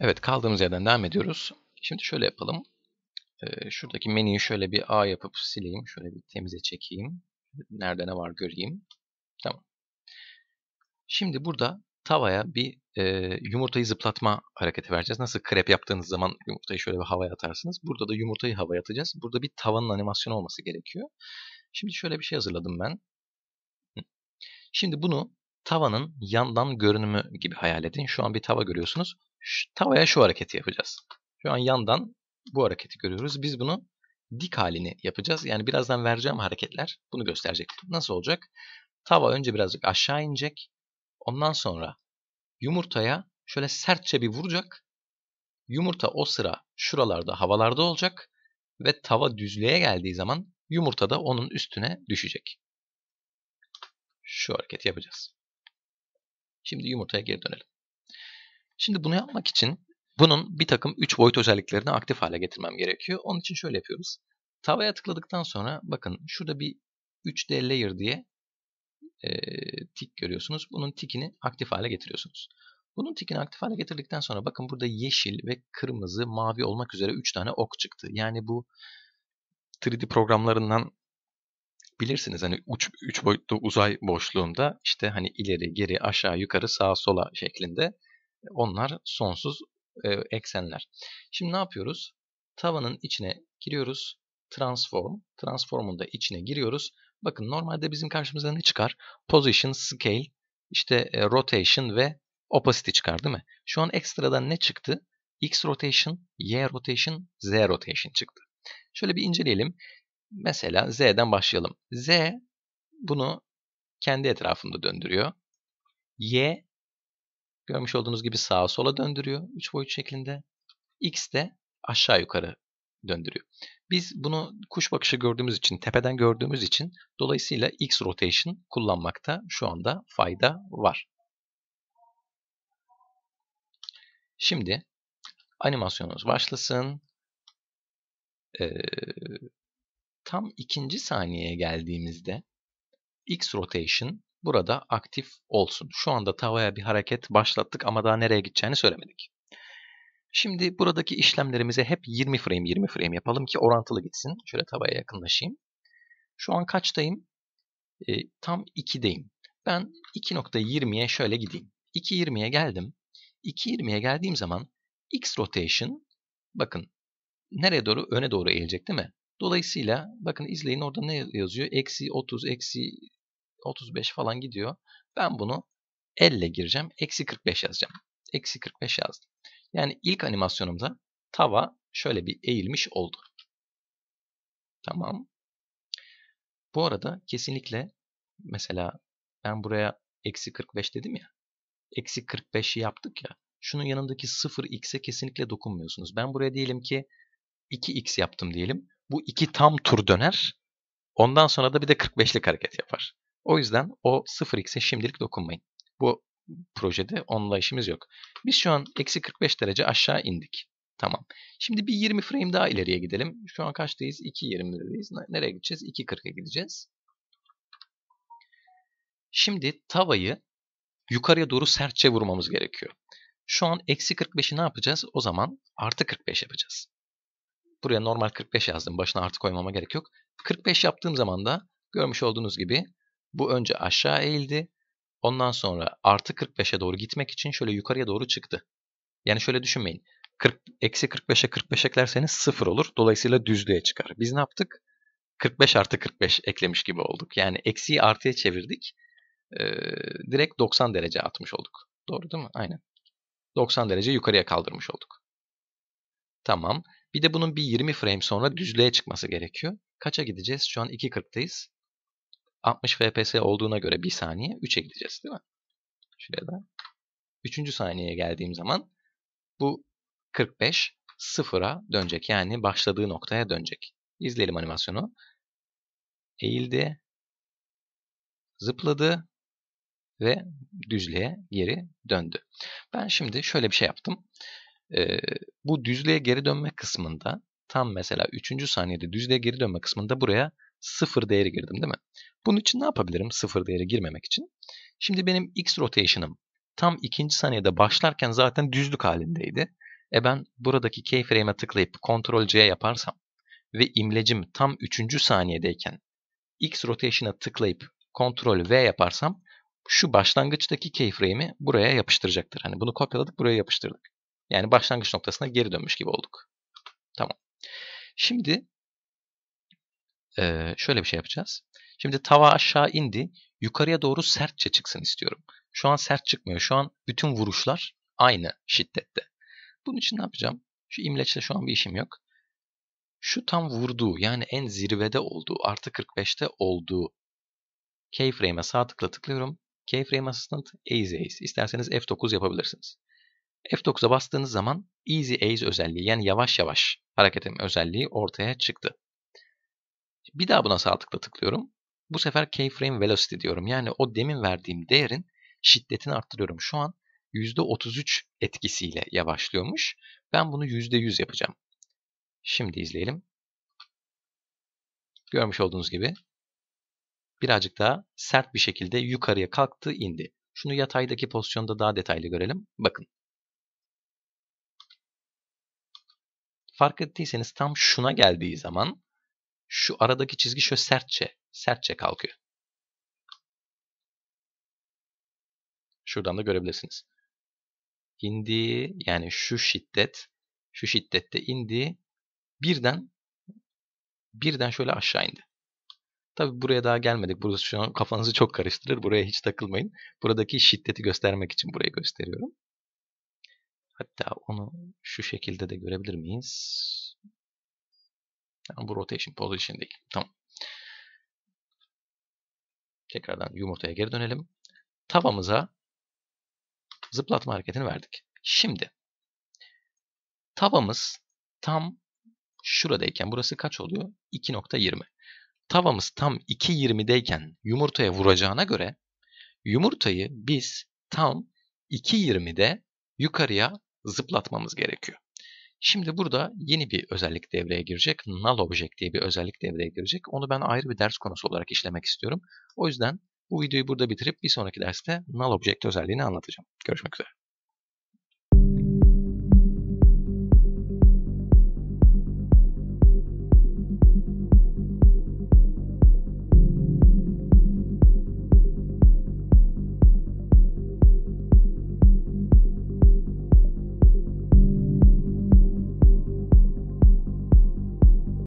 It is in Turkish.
Evet kaldığımız yerden devam ediyoruz. Şimdi şöyle yapalım. Ee, şuradaki menüyü şöyle bir A yapıp sileyim. Şöyle bir temize çekeyim. Nerede ne var göreyim. Tamam. Şimdi burada tavaya bir e, yumurtayı zıplatma hareketi vereceğiz. Nasıl krep yaptığınız zaman yumurtayı şöyle bir havaya atarsınız. Burada da yumurtayı havaya atacağız. Burada bir tavanın animasyonu olması gerekiyor. Şimdi şöyle bir şey hazırladım ben. Şimdi bunu tavanın yandan görünümü gibi hayal edin. Şu an bir tava görüyorsunuz. Şu, tavaya şu hareketi yapacağız. Şu an yandan bu hareketi görüyoruz. Biz bunu dik halini yapacağız. Yani birazdan vereceğim hareketler bunu gösterecek. Nasıl olacak? Tava önce birazcık aşağı inecek. Ondan sonra yumurtaya şöyle sertçe bir vuracak. Yumurta o sıra şuralarda havalarda olacak ve tava düzlüğe geldiği zaman yumurta da onun üstüne düşecek şu hareketi yapacağız. Şimdi yumurtaya geri dönelim. Şimdi bunu yapmak için bunun bir takım 3 boyut özelliklerini aktif hale getirmem gerekiyor. Onun için şöyle yapıyoruz. Tavaya tıkladıktan sonra bakın şurada bir 3D layer diye e, tik görüyorsunuz. Bunun tikini aktif hale getiriyorsunuz. Bunun tikini aktif hale getirdikten sonra bakın burada yeşil ve kırmızı, mavi olmak üzere 3 tane ok çıktı. Yani bu 3D programlarından bilirsiniz hani üç, üç boyutlu uzay boşluğunda işte hani ileri geri aşağı yukarı sağa sola şeklinde e, onlar sonsuz e, eksenler. Şimdi ne yapıyoruz? Tavanın içine giriyoruz. Transform. Transform'un da içine giriyoruz. Bakın normalde bizim karşımıza ne çıkar? Position, Scale, işte e, Rotation ve Opacity çıkar değil mi? Şu an ekstradan ne çıktı? X rotation, Y rotation, Z rotation çıktı. Şöyle bir inceleyelim. Mesela Z'den başlayalım. Z bunu kendi etrafında döndürüyor. Y görmüş olduğunuz gibi sağa sola döndürüyor üç boyut şeklinde. X de aşağı yukarı döndürüyor. Biz bunu kuş bakışı gördüğümüz için, tepeden gördüğümüz için dolayısıyla X rotation kullanmakta şu anda fayda var. Şimdi animasyonumuz başlasın. Ee, tam ikinci saniyeye geldiğimizde X rotation burada aktif olsun. Şu anda tavaya bir hareket başlattık ama daha nereye gideceğini söylemedik. Şimdi buradaki işlemlerimize hep 20 frame 20 frame yapalım ki orantılı gitsin. Şöyle tavaya yakınlaşayım. Şu an kaçtayım? E, tam 2'deyim. Ben 2.20'ye şöyle gideyim. 2.20'ye geldim. 2.20'ye geldiğim zaman X rotation bakın nereye doğru? Öne doğru eğilecek değil mi? Dolayısıyla bakın izleyin orada ne yazıyor? Eksi 30, eksi 35 falan gidiyor. Ben bunu elle gireceğim. Eksi 45 yazacağım. Eksi 45 yazdım. Yani ilk animasyonumda tava şöyle bir eğilmiş oldu. Tamam. Bu arada kesinlikle mesela ben buraya eksi 45 dedim ya. Eksi 45'i yaptık ya. Şunun yanındaki 0x'e kesinlikle dokunmuyorsunuz. Ben buraya diyelim ki 2x yaptım diyelim. Bu iki tam tur döner. Ondan sonra da bir de 45'lik hareket yapar. O yüzden o 0x'e şimdilik dokunmayın. Bu projede onunla işimiz yok. Biz şu an eksi 45 derece aşağı indik. Tamam. Şimdi bir 20 frame daha ileriye gidelim. Şu an kaçtayız? 2.20'deyiz. Nereye gideceğiz? 2.40'a gideceğiz. Şimdi tavayı yukarıya doğru sertçe vurmamız gerekiyor. Şu an eksi 45'i ne yapacağız? O zaman artı 45 yapacağız. Buraya normal 45 yazdım. Başına artı koymama gerek yok. 45 yaptığım zaman da görmüş olduğunuz gibi bu önce aşağı eğildi. Ondan sonra artı 45'e doğru gitmek için şöyle yukarıya doğru çıktı. Yani şöyle düşünmeyin. 40, eksi 45'e 45 eklerseniz 0 olur. Dolayısıyla düzlüğe çıkar. Biz ne yaptık? 45 artı 45 eklemiş gibi olduk. Yani eksiyi artıya çevirdik. Ee, direkt 90 derece atmış olduk. Doğru değil mi? Aynen. 90 derece yukarıya kaldırmış olduk. Tamam. Bir de bunun bir 20 frame sonra düzlüğe çıkması gerekiyor. Kaça gideceğiz? Şu an 2.40'tayız. 60 FPS olduğuna göre 1 saniye 3'e gideceğiz değil mi? Şuraya da 3. saniyeye geldiğim zaman bu 45 sıfıra dönecek. Yani başladığı noktaya dönecek. İzleyelim animasyonu. Eğildi. Zıpladı. Ve düzlüğe geri döndü. Ben şimdi şöyle bir şey yaptım. E, bu düzlüğe geri dönme kısmında tam mesela 3. saniyede düzlüğe geri dönme kısmında buraya sıfır değeri girdim değil mi? Bunun için ne yapabilirim sıfır değeri girmemek için? Şimdi benim x rotation'ım tam 2. saniyede başlarken zaten düzlük halindeydi. E ben buradaki keyframe'e tıklayıp Ctrl C yaparsam ve imlecim tam 3. saniyedeyken X rotation'a tıklayıp Ctrl V yaparsam şu başlangıçtaki keyframe'i buraya yapıştıracaktır. Hani bunu kopyaladık buraya yapıştırdık. Yani başlangıç noktasına geri dönmüş gibi olduk. Tamam. Şimdi şöyle bir şey yapacağız. Şimdi tava aşağı indi. Yukarıya doğru sertçe çıksın istiyorum. Şu an sert çıkmıyor. Şu an bütün vuruşlar aynı şiddette. Bunun için ne yapacağım? Şu imleçle şu an bir işim yok. Şu tam vurduğu yani en zirvede olduğu artı 45'te olduğu keyframe'e sağ tıkla tıklıyorum. Keyframe Assistant Easy Ease. İsterseniz F9 yapabilirsiniz. F9'a bastığınız zaman Easy Ease özelliği yani yavaş yavaş hareket etme özelliği ortaya çıktı. Bir daha buna sağ tıkla tıklıyorum. Bu sefer Keyframe Velocity diyorum. Yani o demin verdiğim değerin şiddetini arttırıyorum. Şu an %33 etkisiyle yavaşlıyormuş. Ben bunu %100 yapacağım. Şimdi izleyelim. Görmüş olduğunuz gibi birazcık daha sert bir şekilde yukarıya kalktı indi. Şunu yataydaki pozisyonda daha detaylı görelim. Bakın. fark ettiyseniz tam şuna geldiği zaman şu aradaki çizgi şöyle sertçe, sertçe kalkıyor. Şuradan da görebilirsiniz. İndiği yani şu şiddet, şu şiddette indi. birden birden şöyle aşağı indi. Tabi buraya daha gelmedik. Burası şu an kafanızı çok karıştırır. Buraya hiç takılmayın. Buradaki şiddeti göstermek için burayı gösteriyorum. Hatta onu şu şekilde de görebilir miyiz? Yani bu rotation position değil. Tamam. Tekrardan yumurtaya geri dönelim. Tavamıza zıplatma hareketini verdik. Şimdi tavamız tam şuradayken burası kaç oluyor? 2.20. Tavamız tam 2.20'deyken yumurtaya vuracağına göre yumurtayı biz tam 2.20'de yukarıya zıplatmamız gerekiyor. Şimdi burada yeni bir özellik devreye girecek. Null Object diye bir özellik devreye girecek. Onu ben ayrı bir ders konusu olarak işlemek istiyorum. O yüzden bu videoyu burada bitirip bir sonraki derste Null Object özelliğini anlatacağım. Görüşmek üzere.